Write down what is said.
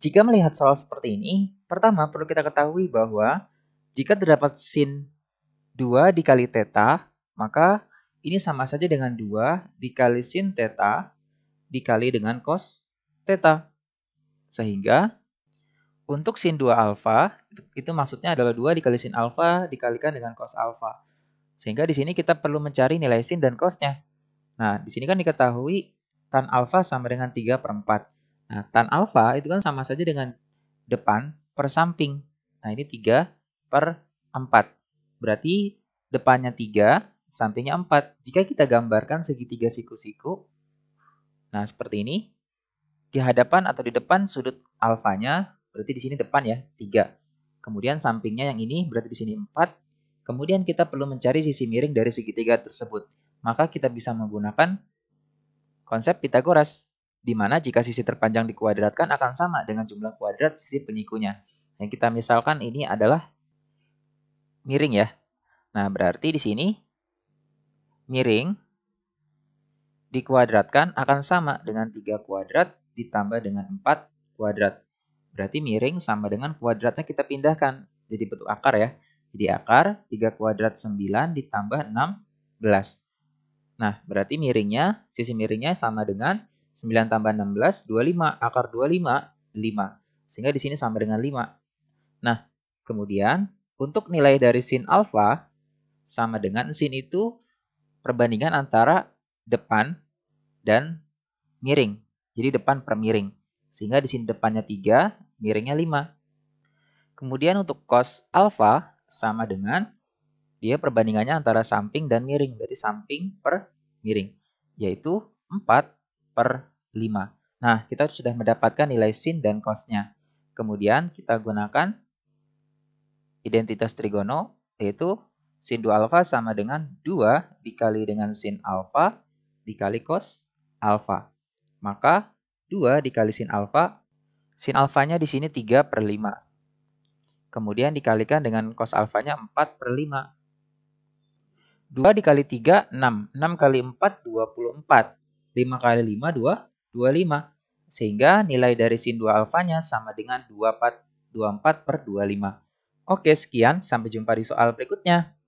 Jika melihat soal seperti ini, pertama perlu kita ketahui bahwa jika terdapat sin 2 dikali theta, maka ini sama saja dengan 2 dikali sin theta dikali dengan cos theta. Sehingga untuk sin 2 alfa, itu maksudnya adalah 2 dikali sin alfa dikalikan dengan cos alfa. Sehingga di sini kita perlu mencari nilai sin dan cosnya. Nah, di sini kan diketahui tan alfa sama dengan 3 per 4. Nah, tan alfa itu kan sama saja dengan depan per samping. Nah, ini 3 per 4. Berarti depannya 3, sampingnya 4. Jika kita gambarkan segitiga siku-siku, nah seperti ini, di hadapan atau di depan sudut alfanya, berarti di sini depan ya, 3. Kemudian sampingnya yang ini, berarti di sini 4. Kemudian kita perlu mencari sisi miring dari segitiga tersebut. Maka kita bisa menggunakan konsep Pitagoras di mana jika sisi terpanjang dikuadratkan akan sama dengan jumlah kuadrat sisi penyikunya. Yang kita misalkan ini adalah miring ya. Nah, berarti di sini miring dikuadratkan akan sama dengan 3 kuadrat ditambah dengan 4 kuadrat. Berarti miring sama dengan kuadratnya kita pindahkan. Jadi bentuk akar ya. Jadi akar 3 kuadrat 9 ditambah 16. Nah, berarti miringnya, sisi miringnya sama dengan 9 tambah 16, 25. Akar 25, 5. Sehingga di sini sama dengan 5. Nah, kemudian untuk nilai dari sin alfa sama dengan sin itu perbandingan antara depan dan miring. Jadi depan per miring. Sehingga di sini depannya 3, miringnya 5. Kemudian untuk cos alfa sama dengan dia perbandingannya antara samping dan miring. Berarti samping per miring. Yaitu 4 per 5. Nah, kita sudah mendapatkan nilai sin dan cosnya. Kemudian kita gunakan identitas trigono, yaitu sin 2 alfa sama dengan 2 dikali dengan sin alfa dikali cos alfa. Maka 2 dikali sin alfa, sin alfanya di sini 3 per 5. Kemudian dikalikan dengan cos alfanya 4 per 5. 2 dikali 3, 6. 6 kali 4, 24. 5 kali 5, 2, 25. Sehingga nilai dari sin 2 alfanya sama dengan 24, per 25. Oke, sekian. Sampai jumpa di soal berikutnya.